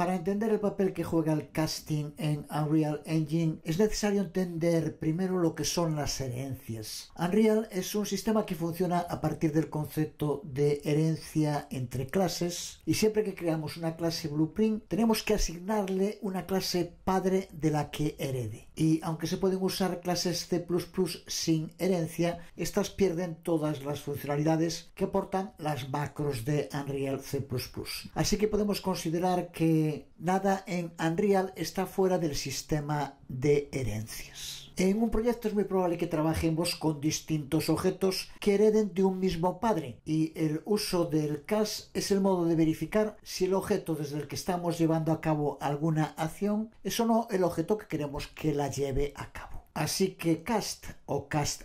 Para entender el papel que juega el casting en Unreal Engine es necesario entender primero lo que son las herencias. Unreal es un sistema que funciona a partir del concepto de herencia entre clases y siempre que creamos una clase blueprint tenemos que asignarle una clase padre de la que herede. Y aunque se pueden usar clases C++ sin herencia, estas pierden todas las funcionalidades que aportan las macros de Unreal C++. Así que podemos considerar que nada en Unreal está fuera del sistema de herencias. En un proyecto es muy probable que trabajemos con distintos objetos que hereden de un mismo padre y el uso del cast es el modo de verificar si el objeto desde el que estamos llevando a cabo alguna acción es o no el objeto que queremos que la lleve a cabo. Así que CAST o CAST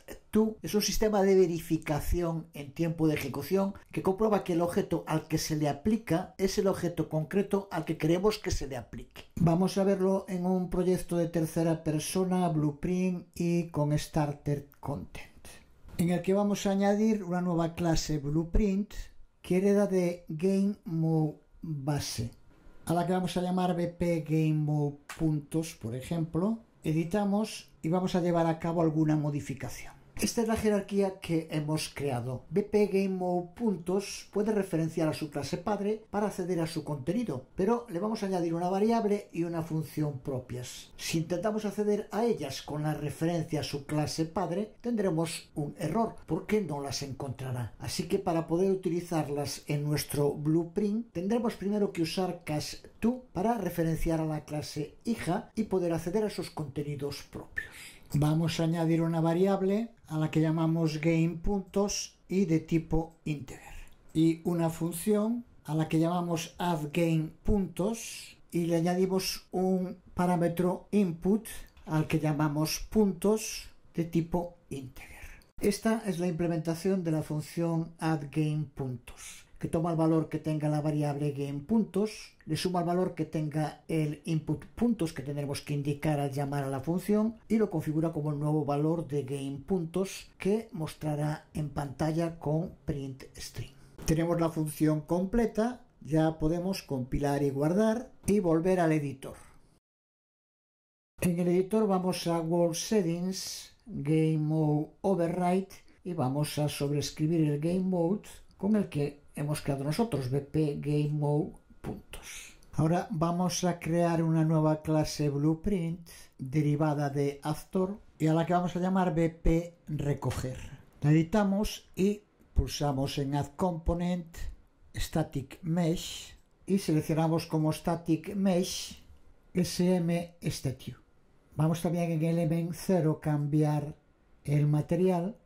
es un sistema de verificación en tiempo de ejecución que comprueba que el objeto al que se le aplica es el objeto concreto al que queremos que se le aplique. Vamos a verlo en un proyecto de tercera persona, Blueprint y con Starter Content, en el que vamos a añadir una nueva clase Blueprint que hereda de base, a la que vamos a llamar puntos, por ejemplo, editamos y vamos a llevar a cabo alguna modificación. Esta es la jerarquía que hemos creado. BPGameMode puede referenciar a su clase padre para acceder a su contenido, pero le vamos a añadir una variable y una función propias. Si intentamos acceder a ellas con la referencia a su clase padre, tendremos un error porque no las encontrará. Así que para poder utilizarlas en nuestro blueprint, tendremos primero que usar cache para referenciar a la clase hija y poder acceder a sus contenidos propios. Vamos a añadir una variable a la que llamamos gainPuntos y de tipo integer. Y una función a la que llamamos addGainPuntos y le añadimos un parámetro input al que llamamos puntos de tipo integer. Esta es la implementación de la función addGainPuntos que toma el valor que tenga la variable GamePuntos, le suma el valor que tenga el input puntos que tendremos que indicar al llamar a la función y lo configura como el nuevo valor de GamePuntos que mostrará en pantalla con print string. Tenemos la función completa, ya podemos compilar y guardar y volver al editor. En el editor vamos a World Settings, Game Mode Override y vamos a sobreescribir el Game Mode con el que hemos creado nosotros, puntos, Ahora vamos a crear una nueva clase Blueprint derivada de Actor y a la que vamos a llamar BP Recoger. La editamos y pulsamos en Add Component, Static Mesh y seleccionamos como Static Mesh SM Statue. Vamos también en Element 0 cambiar el material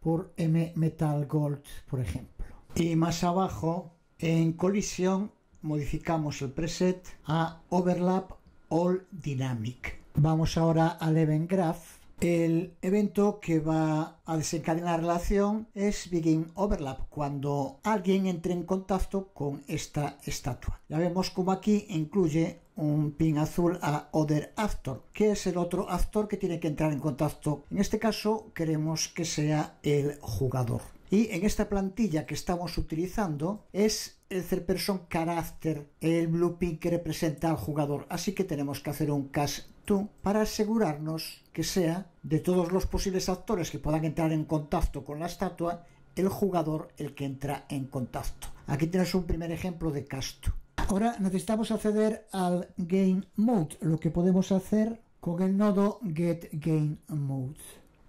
por M Metal Gold, por ejemplo. Y más abajo, en colisión, modificamos el preset a Overlap All Dynamic. Vamos ahora al Event Graph. El evento que va a desencadenar la relación es Begin Overlap, cuando alguien entre en contacto con esta estatua. Ya vemos como aquí incluye un pin azul a Other After. que es el otro actor que tiene que entrar en contacto. En este caso queremos que sea el jugador. Y en esta plantilla que estamos utilizando es el person character, el pin que representa al jugador. Así que tenemos que hacer un cast to para asegurarnos que sea de todos los posibles actores que puedan entrar en contacto con la estatua, el jugador el que entra en contacto. Aquí tienes un primer ejemplo de cast to. Ahora necesitamos acceder al Game Mode, lo que podemos hacer con el nodo Get Game Mode.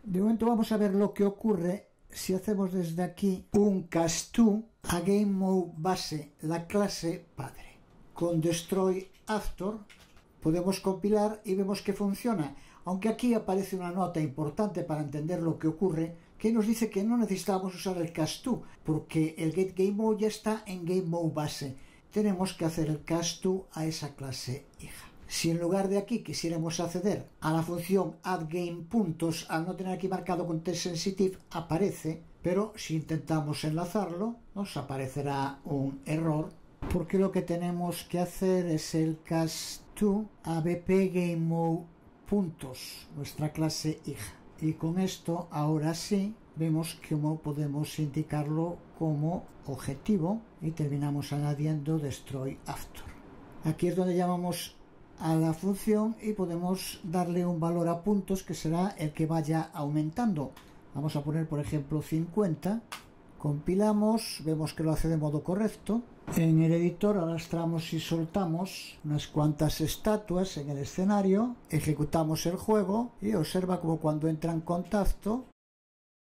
De momento vamos a ver lo que ocurre si hacemos desde aquí un cast to a mode base, la clase padre. Con destroy After, podemos compilar y vemos que funciona, aunque aquí aparece una nota importante para entender lo que ocurre, que nos dice que no necesitamos usar el cast porque el getGameMode ya está en mode base. Tenemos que hacer el cast to a esa clase hija. Si en lugar de aquí quisiéramos acceder a la función addGamePuntos al no tener aquí marcado test sensitive, aparece, pero si intentamos enlazarlo, nos aparecerá un error, porque lo que tenemos que hacer es el cast to puntos nuestra clase hija. Y con esto, ahora sí, vemos cómo podemos indicarlo como objetivo y terminamos añadiendo destroy after. Aquí es donde llamamos a la función y podemos darle un valor a puntos que será el que vaya aumentando. Vamos a poner por ejemplo 50, compilamos, vemos que lo hace de modo correcto. En el editor arrastramos y soltamos unas cuantas estatuas en el escenario, ejecutamos el juego y observa como cuando entra en contacto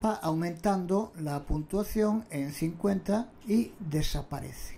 va aumentando la puntuación en 50 y desaparece.